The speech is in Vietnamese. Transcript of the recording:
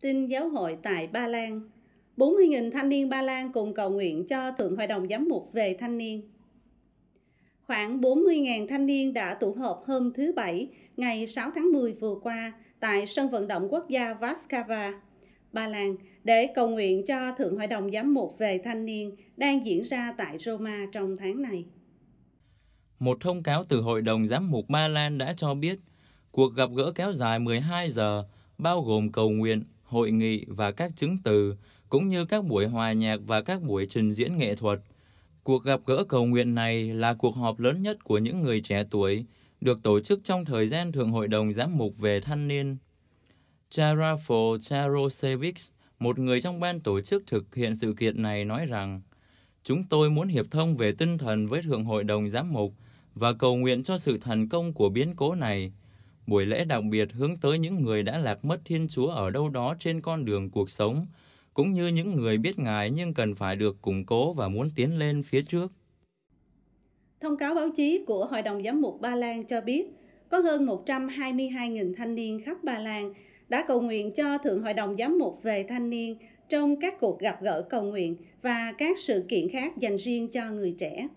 Tin giáo hội tại Ba Lan 40.000 thanh niên Ba Lan cùng cầu nguyện cho Thượng Hội đồng Giám mục về thanh niên. Khoảng 40.000 thanh niên đã tụ họp hôm thứ Bảy, ngày 6 tháng 10 vừa qua tại sân vận động quốc gia Vaskava, Ba Lan để cầu nguyện cho Thượng Hội đồng Giám mục về thanh niên đang diễn ra tại Roma trong tháng này. Một thông cáo từ Hội đồng Giám mục Ba Lan đã cho biết cuộc gặp gỡ kéo dài 12 giờ, bao gồm cầu nguyện, hội nghị và các chứng từ, cũng như các buổi hòa nhạc và các buổi trình diễn nghệ thuật. Cuộc gặp gỡ cầu nguyện này là cuộc họp lớn nhất của những người trẻ tuổi, được tổ chức trong thời gian thường hội đồng giám mục về thanh niên. Charafo Charosevic, một người trong ban tổ chức thực hiện sự kiện này nói rằng, Chúng tôi muốn hiệp thông về tinh thần với Thượng hội đồng giám mục và cầu nguyện cho sự thành công của biến cố này. Buổi lễ đặc biệt hướng tới những người đã lạc mất Thiên Chúa ở đâu đó trên con đường cuộc sống, cũng như những người biết Ngài nhưng cần phải được củng cố và muốn tiến lên phía trước. Thông cáo báo chí của Hội đồng Giám mục Ba Lan cho biết, có hơn 122.000 thanh niên khắp Ba Lan đã cầu nguyện cho Thượng Hội đồng Giám mục về thanh niên trong các cuộc gặp gỡ cầu nguyện và các sự kiện khác dành riêng cho người trẻ.